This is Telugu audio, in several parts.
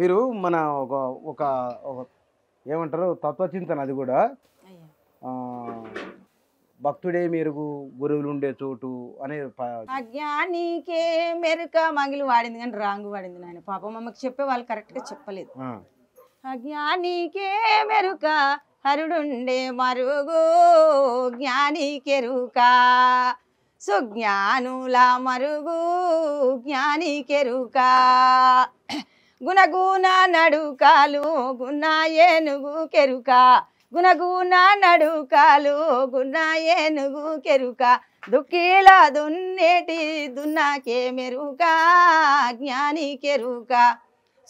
మీరు మన ఒక ఒక ఏమంటారు తత్వచింతన అది కూడా భక్తుడే మెరుగు గురువులు ఉండే చోటు అనే అజ్ఞానికే మెరుక మంగిలి వాడింది కానీ రాంగు వాడింది నాయన పాపం అమ్మకి చెప్పే వాళ్ళు కరెక్ట్గా చెప్పలేదు అజ్ఞానికే మెరుక హరుడుండే మరుగు జ్ఞానికెరుక సుజ్ఞానుల మరుగు జ్ఞానికెరుక గుణగుణ నడుకాలు గున్నా ఏనుగు కెరుక గుణగుణ నడుకాలు గుణ ఏనుగు కెరుక దుఃఖీల దున్నేటి దున్నాకే మెరుక జ్ఞాని కెరుక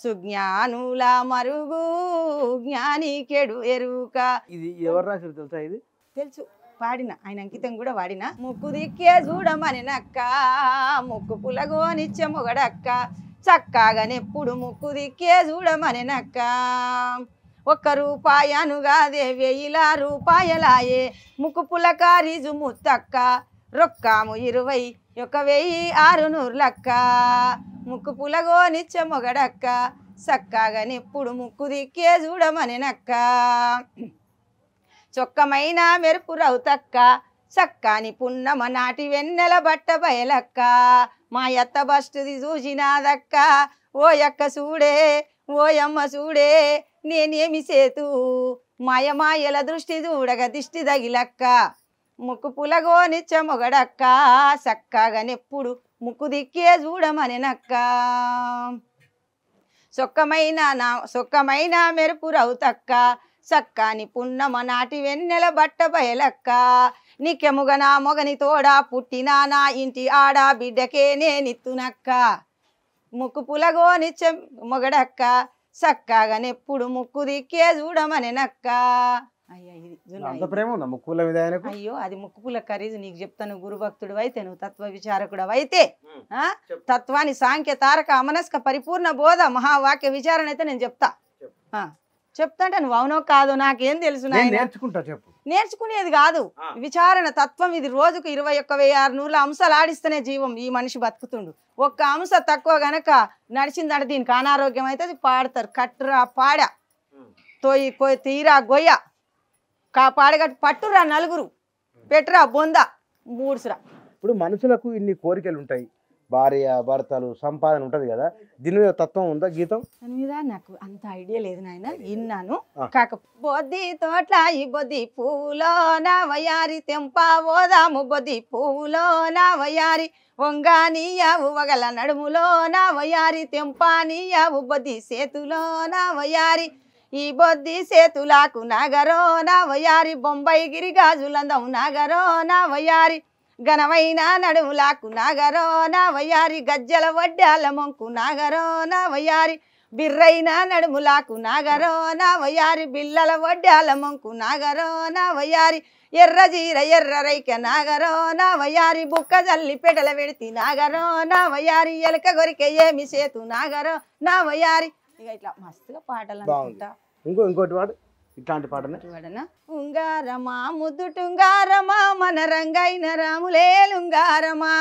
సుజ్ఞానుల మరుగు జ్ఞాని కెడు ఎరుక ఇది ఎవరు రాసి తెలుసా ఇది తెలుసు పాడిన ఆయన అంకితం కూడా వాడిన ముక్కు దిక్కే చూడమని నక్క ముక్కు పులగోనిచ్చే మొగడక్క చక్కగానెప్పుడు ముక్కు దిక్కే చూడమని నక్క ఒక్క దేవే ఇలా రూపాయలాయే ముక్కు పులకారీజు ముత్తక్క రొక్కాము ఇరవై ఒక వెయ్యి ఆరు నూర్లక్క ముక్కు పులగో నిచ్చ మొగడక్క చక్కగానెప్పుడు ముక్కు దిక్కే చూడమని నక్క చొక్కమైన మెరుపు రౌతక్క చక్కని పున్నమ నాటి వెన్నెల బట్ట బయలక్క మా ఎత్త బస్టుది చూసినాదక్క ఓ ఎక్క చూడే ఓ అమ్మ చూడే నేనేమి సేతు మాయమాయల దృష్టి చూడగ దిష్టి తగిలక్క ముక్కు పులగోనిచ్చ మొగడక్క నెప్పుడు ముక్కు దిక్కే చూడమనినక్క సొక్కమైన నా సొక్కమైన మెరుపు రౌతక్క చక్కని పున్నమ నాటి వెన్నెల బట్ట బయలక్క నీకెముగ మొగని తోడా పుట్టినా నా ఇంటి ఆడా బిడ్డకే నేనిత్తునక్క ముక్కు పులగోని చె మొగడక్క చక్కగా నెప్పుడు ముక్కు దిక్కే చూడమని నక్క అయ్యో అది ముక్కు పుల కరీజ్ నీకు చెప్తాను గురుభక్తుడు అయితే నువ్వు తత్వ విచారకుడు అయితే తత్వాన్ని సాంఖ్య తారక అమనస్క పరిపూర్ణ బోధ మహావాక్య విచారణ అయితే నేను చెప్తా చెప్తాంటే అవునో కాదు నాకేం తెలుసు నేర్చుకుంటా చెప్పు నేర్చుకునేది కాదు విచారణ తత్వం ఇది రోజుకు ఇరవై ఒక్క వెయ్యి ఆరు నూరుల అంశాలు ఆడిస్తేనే జీవం ఈ మనిషి బతుకుతుండు ఒక్క అంశ తక్కువ గనక నడిచిందంటే దీనికి అనారోగ్యం అయితే అది పాడతారు కట్టురా పాడ తోయ్ కోయి తీరా గొయ్య కా పాడగట్టు పట్టురా నలుగురు పెట్టురా బొంద మూడుసురా ఇప్పుడు మనుషులకు ఇన్ని కోరికలు ఉంటాయి భార్య భర్తలు సంపాదన ఉంటది కదా దీని మీద తత్వం ఉందా గీతం దాని మీద నాకు అంత ఐడియా లేదు నాయన విన్నాను కాక బొద్ది తోట ఈ బొద్ది పూలో నా వయారి తెంపా ఓదాము బొద్ది పూలో నా వయారి వంగానీయావు వగల నడుములో నా వయారి తెంపానీయావు బొద్ది సేతులో నా వయారి ఈ బొద్ది సేతులాకు నాగరో నా వయారి బొంబాయి గిరిగాజులందం నాగరో నా వయారి ఘనమైన నడుములాకు నాగరో నా వయ్యారి గజ్జల వడ్డాల మొంకు నాగరో నా వయ్యారి బిర్రైన నడుములాకు నాగరో నా వయ్యారి బిల్లల వడ్డాల మొంకు నాగరో నా వయ్యారి ఎర్ర జీర ఎర్ర రైక నాగరో నా వయారి బుక్క జల్లి పెడల పెడితి నాగరో నా వయారి ఎలక గొరికే ఏమి సేతు నాగరో నా వయారి ఇక ఇట్లా మస్తుగా పాటలు అనుకుంటా ఇంకో ఇంకోటి వాడు ఇట్లాంటి పాటనే ఉంగారమా ముద్దుటుంగారమా మన రంగైన రాములేలుంగారమా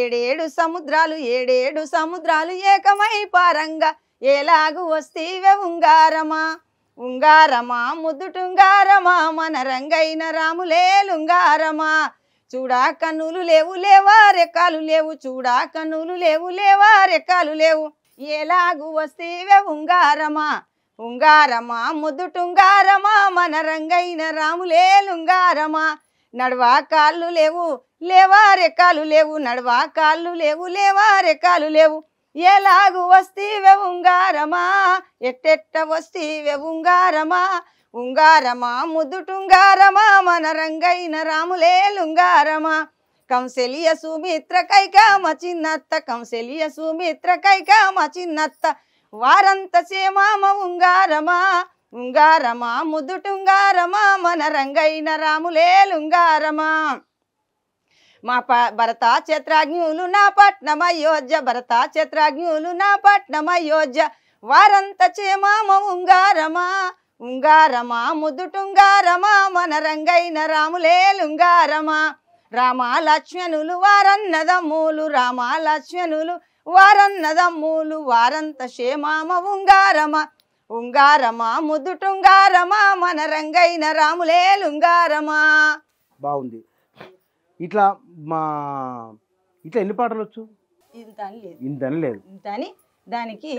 ఏడేడు సముద్రాలు ఏడేడు సముద్రాలు ఏకమై పారంగా ఏలాగు వస్తీవే ఉంగారమా ఉంగారమా ముద్దుటుంగారమా మన రంగైన రాములేలుంగారమా చూడా కన్నులు లేవు లేవా రెక్కలు లేవు చూడా కన్నులు లేవు లేవా రెక్కలు లేవు ఏలాగు వస్తీవే ఉంగారమా ఉంగారమా ముద్దుటుంగారమా మన రంగైన రాములే లుంగారమా నడవా కాళ్ళు లేవు లేవా కాలు లేవు నడవా కాళ్ళు లేవు లేవా కాలు లేవు ఎలాగు వస్తీవే ఉంగారమా ఎట్టెట్ట వస్తీవే ఉంగారమా ఉంగారమా ముద్దుటుంగారమా మన రంగైన రాములే లుంగారమా కంసెలియ సుమిత్ర కైక మా చిన్నత్త కంసెలియ సుమిత్ర కైక మా చిన్నత్త వారంత చేమామ ఉంగారమా ఉంగారమా ముదుటుంగారమా మన రంగైన రాములేలుంగారమా మా ప భరత చేత్రాజ్ఞులు నా పట్నమ అయోధ్య భరత చేత్రాజ్ఞులు నా పట్నం అయోధ్య వారంత చేమామ ఉంగారమా ఉంగారమా ముదుటుంగారమా మన రంగైన రాములేలుంగారమా రామ లక్ష్మణులు వారన్నదమ్ములు రామ లక్ష్మణులు వారన్నదమ్ములు వారంత క్షేమామ ఉంగారమ ఉంగారమా ముదుటుంగారమా మన రంగైన రాములే లుంగారమా బాగుంది ఇట్లా మా ఇట్లా ఎన్ని పాటలు వచ్చు అని లేదు ఇంతని లేదు ఇంతని దానికి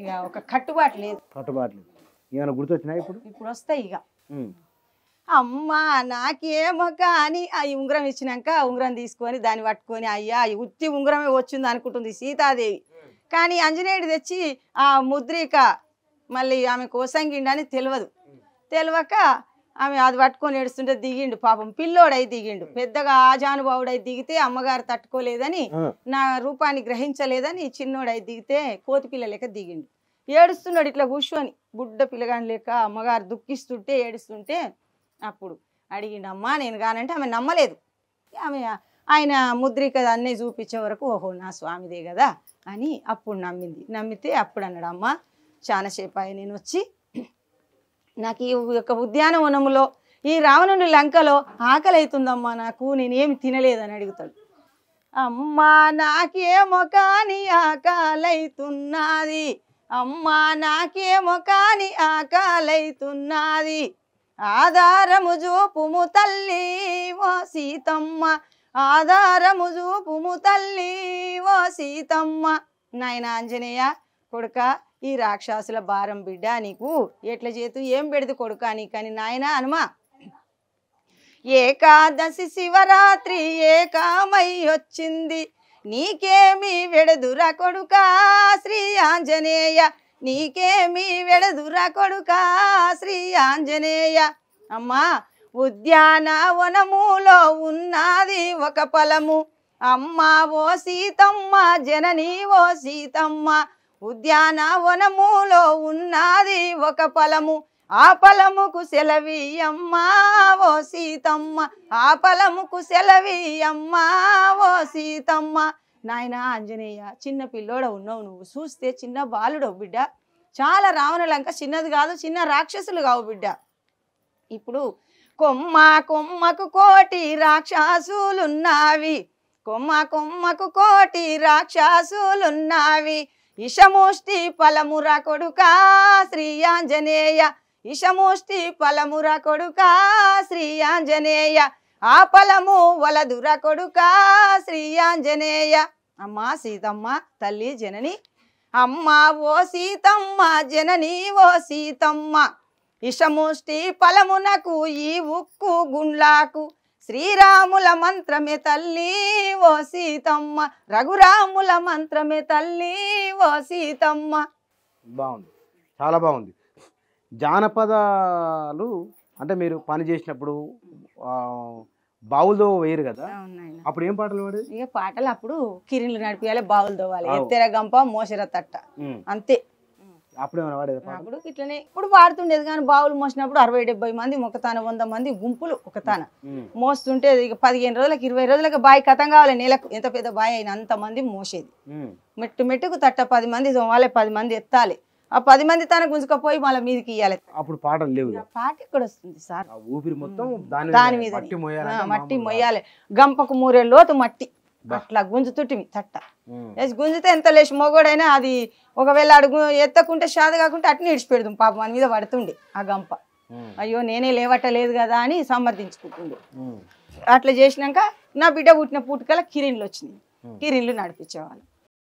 ఇక ఒక కట్టుబాటు లేదు కట్టుబాటు లేదు ఏమైనా గుర్తొచ్చినాయి ఇప్పుడు ఇప్పుడు వస్తాయి ఇక అమ్మా నాకేమో కానీ ఆ ఉంగరం ఇచ్చినాక ఉంగరం తీసుకొని దాన్ని పట్టుకొని అయ్యా ఉత్తి ఉంగరమే వచ్చింది అనుకుంటుంది సీతాదేవి కానీ అంజనేయుడు తెచ్చి ఆ ముద్రిక మళ్ళీ ఆమె కోసంగిండని తెలియదు తెలియక ఆమె అది పట్టుకొని ఏడుస్తుంటే దిగిండు పాపం పిల్లోడై దిగిండు పెద్దగా ఆజానుభావుడై దిగితే అమ్మగారు తట్టుకోలేదని నా రూపాన్ని గ్రహించలేదని చిన్నోడై దిగితే కోతి పిల్ల లెక్క దిగిండు ఏడుస్తున్నాడు ఇట్లా కూర్చొని బుడ్డ పిల్లగాని లేక అమ్మగారు దుఃఖిస్తుంటే ఏడుస్తుంటే అప్పుడు అడిగిండమ్మా నేను కానంటే ఆమె నమ్మలేదు ఆమె ఆయన ముద్రిక అన్నీ చూపించే వరకు ఓహో నా స్వామిదే కదా అని అప్పుడు నమ్మింది నమ్మితే అప్పుడు అన్నాడు అమ్మ చాలాసేపు అయి నేను వచ్చి నాకు ఈ యొక్క ఉద్యానవనంలో ఈ రావణుని లంకలో ఆకలి అవుతుందమ్మా నాకు నేనేమి తినలేదని అడుగుతాడు అమ్మా నాకేమో కానీ ఆకలైతున్నది అమ్మా నాకేమో కానీ ఆకలైతున్నది ఆధారము చూపుము తల్లి ఓ సీతమ్మ ఆధారము చూపుము తల్లి ఓ సీతమ్మ నాయన ఆంజనేయ కొడుక ఈ రాక్షసుల భారం బిడ్డ నీకు ఎట్ల చేతు ఏం పెడదు కొడుక నీకని నాయన హనుమా ఏకాదశి శివరాత్రి ఏకామై వచ్చింది నీకేమి వెడదురా కొడుక శ్రీ ఆంజనేయ నీకేమి వెడదురా కొడుక శ్రీ ఆంజనేయ అమ్మా ఉద్యాన వనములో ఉన్నది ఒక పొలము అమ్మ ఓ సీతమ్మ జనని ఓ సీతమ్మ ఉద్యాన వనములో ఉన్నది ఒక పొలము ఆ పొలముకు సెలవీయమ్మ ఓ సీతమ్మ ఆ పొలముకు సెలవీయమ్మ ఓ సీతమ్మ నాయన ఆంజనేయ చిన్న పిల్లోడవు ఉన్నావు నువ్వు చూస్తే చిన్న బాలుడవు బిడ్డ చాలా రావణ లంక చిన్నది కాదు చిన్న రాక్షసులు కావు బిడ్డ ఇప్పుడు కొమ్మ కొమ్మకు కోటి రాక్షసులున్నావి కొమ్మ కొమ్మకు కోటి రాక్షసులున్నావి ఇషముష్టి పలముర కొడుక శ్రీ ఆంజనేయ ఇషముష్టి పలముర కొడుక శ్రీ ఆంజనేయ ఆ పొలము వలదుర కొడుక శ్రీ ఆంజనేయ అమ్మ సీతమ్మ తల్లి జనని అమ్మ ఓ సీతమ్మ జనని ఓ సీతమ్మ ఇషముష్టి ఫలమునకు ఈ ఉక్కు గుండ్లాకు శ్రీరాముల మంత్రమే తల్లి ఓ సీతమ్మ రఘురాముల మంత్రమే తల్లి ఓ సీతమ్మ బాగుంది చాలా బాగుంది జానపదాలు అంటే మీరు పని చేసినప్పుడు బావులు వేయరు కదా అప్పుడు ఏం పాటలు పాడేది ఇక పాటలు అప్పుడు కిరిలు నడిపియాలి బావులు తోవాలి ఎత్తెర గంప మోసర తట్ట అంతే అప్పుడు అప్పుడు ఇట్లనే ఇప్పుడు వాడుతుండేది కానీ బావులు మోసినప్పుడు అరవై డెబ్బై మంది మొక్కతాన వంద మంది గుంపులు ఒకతాన మోస్తుంటే ఇక పదిహేను రోజులకు ఇరవై రోజులకు బాయి కథం కావాలి నెలకు ఎంత పెద్ద బాయి అయిన అంత మంది మోసేది మెట్టు మెట్టుకు తట్ట పది మంది వాళ్ళే పది మంది ఎత్తాలి ఆ పది మంది తన గుంజుకపోయి మళ్ళీ మీదకి ఇయ్యాలి అప్పుడు పాటలు లేవు పాట ఇక్కడ వస్తుంది సార్ ఊపిరి మొత్తం దాని మీద మట్టి మొయ్యాలి గంపకు మూరే లోతు మట్టి అట్లా గుంజుతుంటిమి తట్ట వేసి గుంజితే ఎంత లేచి మొగోడైనా అది ఒకవేళ అడుగు ఎత్తకుంటే షాద కాకుంటే అట్ని ఇడిచిపెడదు పాప మన మీద పడుతుండే ఆ గంప అయ్యో నేనే లేదు కదా అని సమర్థించుకుంటుండే అట్లా చేసినాక నా బిడ్డ పుట్టిన పుట్టుకల కిరీన్లు వచ్చినాయి కిరిన్లు నడిపించేవాళ్ళు